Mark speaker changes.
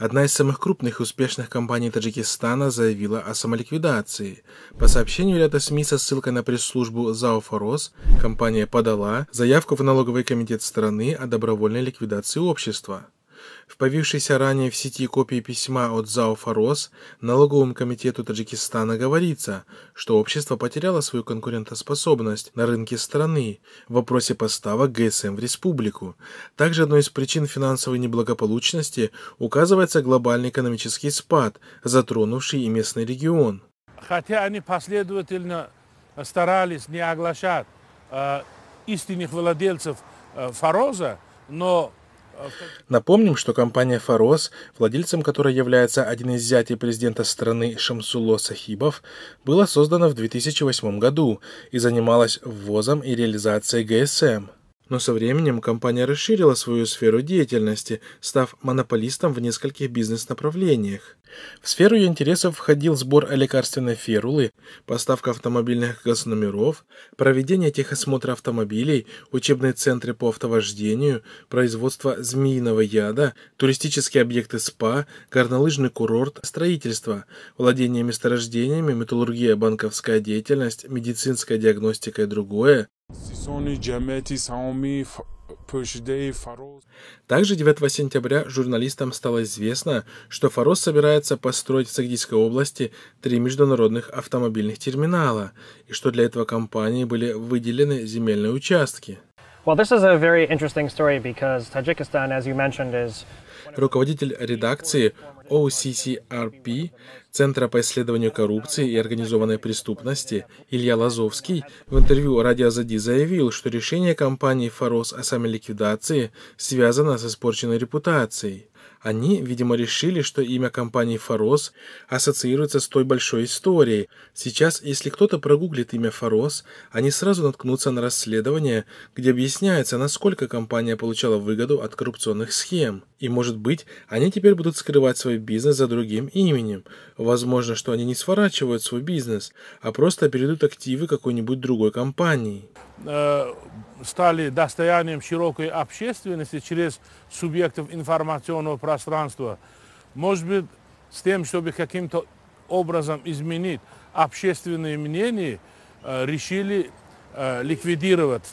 Speaker 1: Одна из самых крупных и успешных компаний Таджикистана заявила о самоликвидации. По сообщению ряда СМИ со ссылкой на пресс-службу ЗАО «Форос», компания подала заявку в налоговый комитет страны о добровольной ликвидации общества. В появившейся ранее в сети копии письма от ЗАО «Форос» налоговым комитету Таджикистана говорится, что общество потеряло свою конкурентоспособность на рынке страны в вопросе поставок ГСМ в республику. Также одной из причин финансовой неблагополучности указывается глобальный экономический спад, затронувший и местный регион.
Speaker 2: Хотя они последовательно старались не оглашать э, истинных владельцев э, Фороза, но
Speaker 1: Напомним, что компания «Фарос», владельцем которой является один из зятей президента страны Шамсуло Сахибов, была создана в 2008 году и занималась ввозом и реализацией ГСМ – но со временем компания расширила свою сферу деятельности, став монополистом в нескольких бизнес-направлениях. В сферу ее интересов входил сбор лекарственной ферулы, поставка автомобильных газономеров, проведение техосмотра автомобилей, учебные центры по автовождению, производство змеиного яда, туристические объекты СПА, горнолыжный курорт, строительство, владение месторождениями, металлургия, банковская деятельность, медицинская диагностика и другое, также 9 сентября журналистам стало известно, что Фарос собирается построить в Сагдийской области три международных автомобильных терминала и что для этого компании были выделены земельные участки. Well, this is a very interesting story because Tajikistan, as you mentioned, is руководитель редакции OCCRP, Центра по исследованию коррупции и организованной преступности, Илья Лазовский в интервью «Радио Зади» заявил, что решение компании «Форос» о самоликвидации связано с испорченной репутацией. Они, видимо, решили, что имя компании «Форос» ассоциируется с той большой историей. Сейчас, если кто-то прогуглит имя «Форос», они сразу наткнутся на расследование, где объясняется, насколько компания получала выгоду от коррупционных схем. И, может быть, они теперь будут скрывать свой бизнес за другим именем. Возможно, что они не сворачивают свой бизнес, а просто передают активы какой-нибудь другой компании.
Speaker 2: Э, стали достоянием широкой общественности через субъектов информационного пространства. Может быть, с тем, чтобы каким-то образом изменить общественные мнения, э, решили э, ликвидировать.